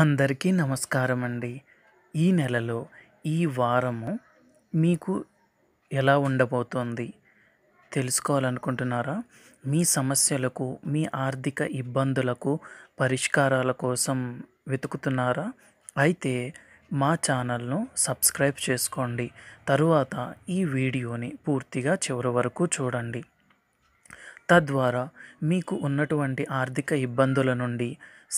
అందరికీ నమస్కారం అండి ఈ నెలలో ఈ వారము మీకు ఎలా ఉండబోతోంది తెలుసుకోవాలనుకుంటున్నారా మీ సమస్యలకు మీ ఆర్థిక ఇబ్బందులకు పరిష్కారాల కోసం వెతుకుతున్నారా అయితే మా ఛానల్ను సబ్స్క్రైబ్ చేసుకోండి తరువాత ఈ వీడియోని పూర్తిగా చివరి వరకు చూడండి తద్వారా మీకు ఉన్నటువంటి ఆర్థిక ఇబ్బందుల నుండి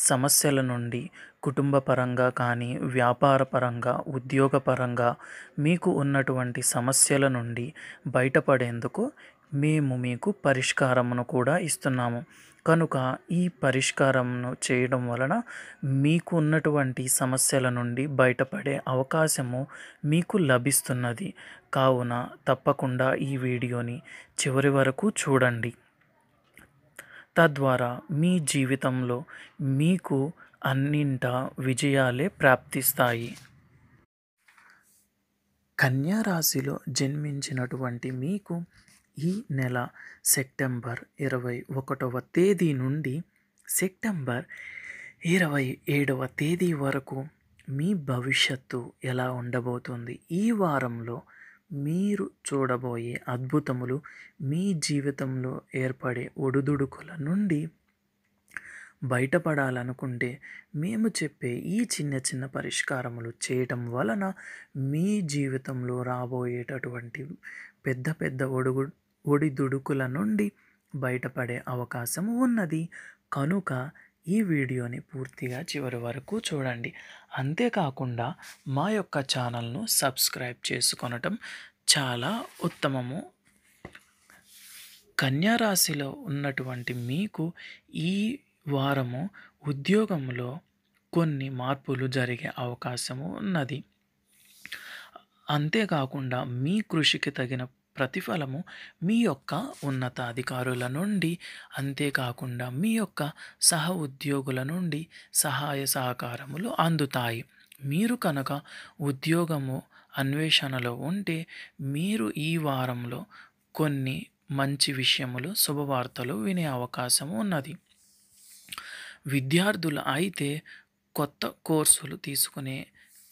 సమస్యల నుండి కుటుంబపరంగా కానీ వ్యాపారపరంగా ఉద్యోగపరంగా మీకు ఉన్నటువంటి సమస్యల నుండి బయటపడేందుకు మేము మీకు పరిష్కారమును కూడా ఇస్తున్నాము కనుక ఈ పరిష్కారంను చేయడం వలన మీకు ఉన్నటువంటి సమస్యల నుండి బయటపడే అవకాశము మీకు లభిస్తున్నది కావున తప్పకుండా ఈ వీడియోని చివరి వరకు చూడండి తద్వారా మీ జీవితంలో మీకు అన్నింట విజయాలే ప్రాప్తిస్తాయి కన్యారాశిలో జన్మించినటువంటి మీకు ఈ నెల సెప్టెంబర్ ఇరవై ఒకటవ తేదీ నుండి సెప్టెంబర్ ఇరవై ఏడవ తేదీ వరకు మీ భవిష్యత్తు ఎలా ఉండబోతుంది ఈ వారంలో మీరు చూడబోయే అద్భుతములు మీ జీవితంలో ఏర్పడే ఒడిదుడుకుల నుండి బయటపడాలనుకుంటే మేము చెప్పే ఈ చిన్న చిన్న పరిష్కారములు చేయటం వలన మీ జీవితంలో రాబోయేటటువంటి పెద్ద పెద్ద ఒడుగు ఒడిదుడుకుల నుండి బయటపడే అవకాశం ఉన్నది కనుక ఈ వీడియోని పూర్తిగా చివరి వరకు చూడండి అంతేకాకుండా మా యొక్క ఛానల్ను సబ్స్క్రైబ్ చేసుకొనటం చాలా ఉత్తమము కన్యారాశిలో ఉన్నటువంటి మీకు ఈ వారము ఉద్యోగంలో కొన్ని మార్పులు జరిగే అవకాశము ఉన్నది అంతేకాకుండా మీ కృషికి తగిన ప్రతిఫలము మీ యొక్క ఉన్నతాధికారుల నుండి అంతేకాకుండా మీ యొక్క సహ ఉద్యోగుల నుండి సహాయ సహకారములు అందుతాయి మీరు కనుక ఉద్యోగము అన్వేషణలో ఉంటే మీరు ఈ వారంలో కొన్ని మంచి విషయములు శుభవార్తలు వినే అవకాశం ఉన్నది విద్యార్థులు అయితే కొత్త కోర్సులు తీసుకునే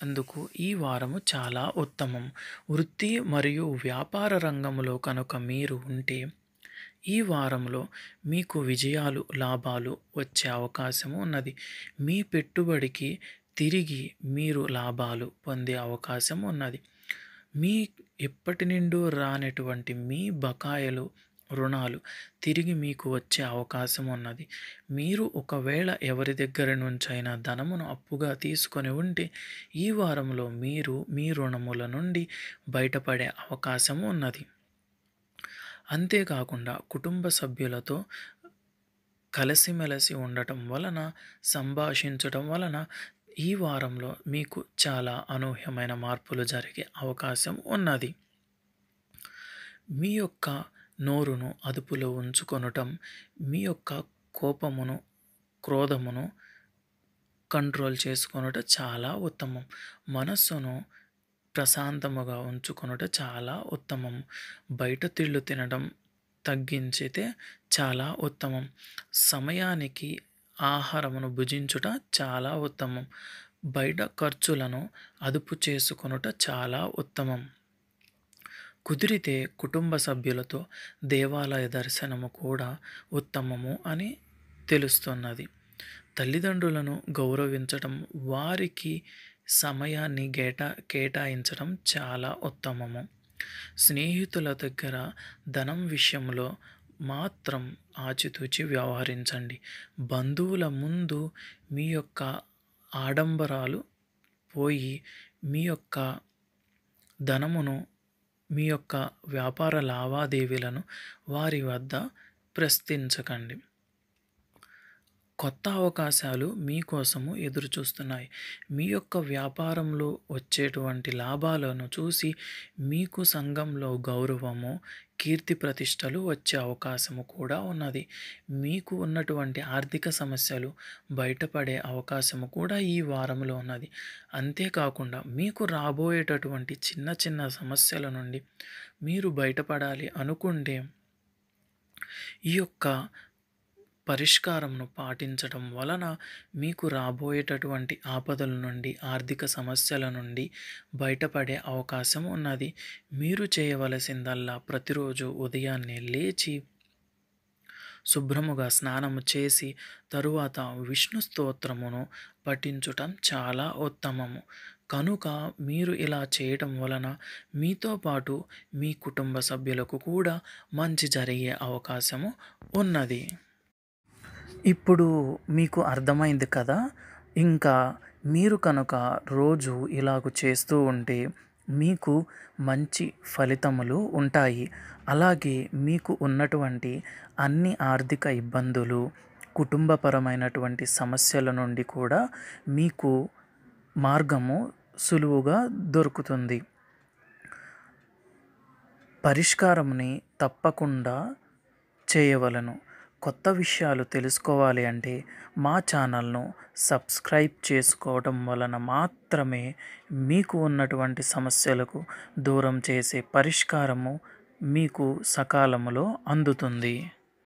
అందుకు ఈ వారము చాలా ఉత్తమం వృత్తి మరియు వ్యాపార రంగంలో కనుక మీరు ఉంటే ఈ వారంలో మీకు విజయాలు లాభాలు వచ్చే అవకాశం ఉన్నది మీ పెట్టుబడికి తిరిగి మీరు లాభాలు పొందే అవకాశం ఉన్నది మీ ఎప్పటి నుండో రానటువంటి మీ బకాయిలు రుణాలు తిరిగి మీకు వచ్చే అవకాశం ఉన్నది మీరు ఒకవేళ ఎవరి దగ్గర నుంచైనా ధనమును అప్పుగా తీసుకొని ఉంటే ఈ వారంలో మీరు మీ రుణముల నుండి బయటపడే అవకాశం ఉన్నది అంతేకాకుండా కుటుంబ సభ్యులతో కలిసిమెలిసి ఉండటం వలన సంభాషించటం వలన ఈ వారంలో మీకు చాలా అనూహ్యమైన మార్పులు జరిగే అవకాశం ఉన్నది మీ యొక్క నోరును అదుపులో ఉంచుకొనటం మీ యొక్క కోపమును క్రోధమును కంట్రోల్ చేసుకొనుట చాలా ఉత్తమం మనస్సును ప్రశాంతముగా ఉంచుకొనుట చాలా ఉత్తమం బయట తిళ్ళు తినడం తగ్గించితే చాలా ఉత్తమం సమయానికి ఆహారమును భుజించుట చాలా ఉత్తమం బయట ఖర్చులను అదుపు చేసుకొనుట చాలా ఉత్తమం కుదిరితే కుటుంబ సభ్యులతో దేవాలయ దర్శనము కూడా ఉత్తమము అని తెలుస్తున్నది తల్లిదండ్రులను గౌరవించటం వారికి సమయాన్ని కేటా కేటాయించడం చాలా ఉత్తమము స్నేహితుల దగ్గర ధనం విషయంలో మాత్రం ఆచితూచి వ్యవహరించండి బంధువుల ముందు మీ యొక్క ఆడంబరాలు పోయి మీ యొక్క ధనమును మీ యొక్క వ్యాపార లావాదేవీలను వారి వద్ద ప్రశ్నించకండి కొత్త అవకాశాలు మీకోసము ఎదురుచూస్తున్నాయి మీ యొక్క వ్యాపారంలో వచ్చేటువంటి లాభాలను చూసి మీకు సంఘంలో గౌరవము కీర్తి ప్రతిష్టలు వచ్చే అవకాశము కూడా ఉన్నది మీకు ఉన్నటువంటి ఆర్థిక సమస్యలు బయటపడే అవకాశము కూడా ఈ వారంలో ఉన్నది అంతేకాకుండా మీకు రాబోయేటటువంటి చిన్న చిన్న సమస్యల నుండి మీరు బయటపడాలి అనుకుంటే ఈ యొక్క పరిష్కారంను పాటించడం వలన మీకు రాబోయేటటువంటి ఆపదల నుండి ఆర్థిక సమస్యల నుండి బయటపడే అవకాశం ఉన్నది మీరు చేయవలసిందల్లా ప్రతిరోజు ఉదయాన్నే లేచి శుభ్రముగా స్నానము చేసి తరువాత విష్ణు స్తోత్రమును పఠించటం చాలా ఉత్తమము కనుక మీరు ఇలా చేయటం వలన మీతో పాటు మీ కుటుంబ సభ్యులకు కూడా మంచి జరిగే అవకాశము ఉన్నది ఇప్పుడు మీకు అర్థమైంది కదా ఇంకా మీరు కనుక రోజు ఇలాగ చేస్తూ ఉంటే మీకు మంచి ఫలితములు ఉంటాయి అలాగే మీకు ఉన్నటువంటి అన్ని ఆర్థిక ఇబ్బందులు కుటుంబపరమైనటువంటి సమస్యల నుండి కూడా మీకు మార్గము సులువుగా దొరుకుతుంది పరిష్కారంని తప్పకుండా చేయవలను కొత్త విషయాలు తెలుసుకోవాలి అంటే మా ఛానల్ను సబ్స్క్రైబ్ చేసుకోవడం వలన మాత్రమే మీకు ఉన్నటువంటి సమస్యలకు దూరం చేసే పరిష్కారము మీకు సకాలంలో అందుతుంది